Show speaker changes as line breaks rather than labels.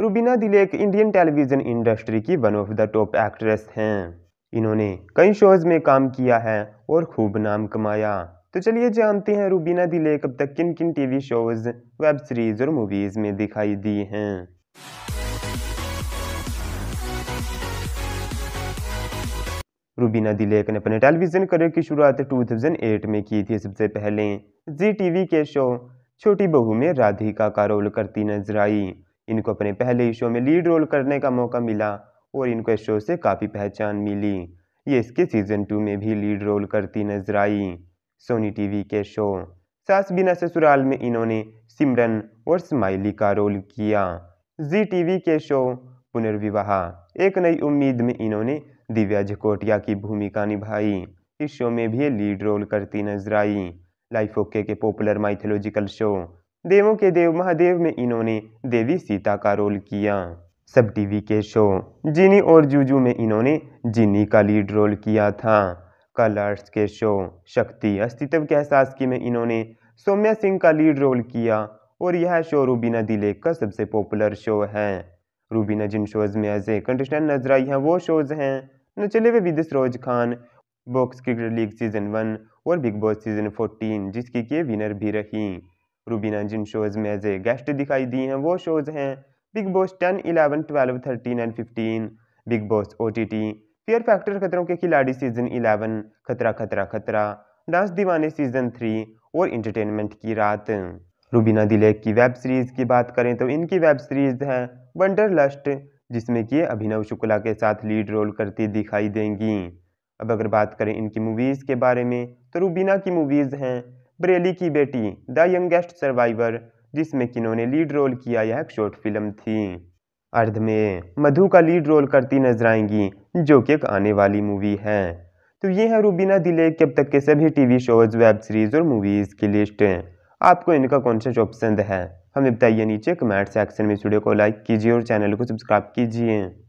रूबीना दिल एक Indian television industry की one of the top actress हैं इन्होंने कई शोज़ में काम किया है और खूब नाम कमाया तो चलिए जानते हैं रूबीना दिले अब तक किन किन टीवी शोज़ वेब सीरीज़ और मूवीज़ में दिखाई दी हैं रूबीना दिलेक ने अपने टेलीविज़न करियर की शुरुआत 2008 में की थी सबसे पहले जी टीवी के शो छोटी बहू में राधिका का रोल करती नजर आई इनको अपने पहले शो में लीड रोल करने का मौका मिला और इनको इस शो से काफ़ी पहचान मिली ये इसके सीज़न टू में भी लीड रोल करती नजर आई सोनी टीवी के शो सास बिना ससुराल में इन्होंने सिमरन और स्माइली का रोल किया जी टीवी के शो पुनर्विवाह एक नई उम्मीद में इन्होंने दिव्या झकोटिया की भूमिका निभाई इस शो में भी लीड रोल करती नजर आई लाइफ ओके के popular mythological show Devon Ke देव महादेव में इन्होंने देवी सीता का रोल किया सब टीवी के शो जिनी और जूजू में इन्होंने जिनी का लीड रोल किया था कलर्स के शो शक्ति अस्तित्व के एहसास की में इन्होंने सौम्या सिंह का लीड रोल किया और यह शो रूबीना दिले का सबसे पॉपुलर शो है रूबीना जिन शोज़ में एज ए कंटेस्टेंट नजर आई हैं वो शोज़ हैं नचले हुए with Saroj Khan box cricket league season one और बिग बॉस सीज़न फोर्टीन जिसकी के विनर भी रही रूबीना जिन शोज़ में एज ए गेस्ट दिखाई दी हैं वो शोज़ हैं Bigg Boss ten eleven twelve thirteen and fifteen Bigg Boss O T T fear factor Khatron Ke खिलाड़ी सीजन इलेवन खतरा खतरा खतरा डांस दीवाने सीजन थ्री और इंटरटेनमेंट की रात रूबीना दिलेक की वेब सीरीज़ की बात करें तो इनकी वेब सीरीज़ है वंडर लस्ट जिसमें कि अभिनव शुक्ला के साथ लीड रोल करती दिखाई देंगी अब अगर बात करें इनकी मूवीज़ के बारे में तो रूबीना की मूवीज़ हैं बरेली की बेटी द यंगेस्ट सर्वाइवर जिसमें किन्होंने लीड रोल किया यह एक शॉर्ट फिल्म थी अर्ध में मधु का लीड रोल करती नजर आएंगी जो कि एक आने वाली मूवी है तो ये है रूबीना दिले के अब तक के सभी टीवी शोज वेब सीरीज और मूवीज़ की लिस्ट आपको इनका कौन सा शो पसंद है हमें बताइए नीचे कमेंट सेक्शन में इस वीडियो को लाइक कीजिए और चैनल को सब्सक्राइब कीजिए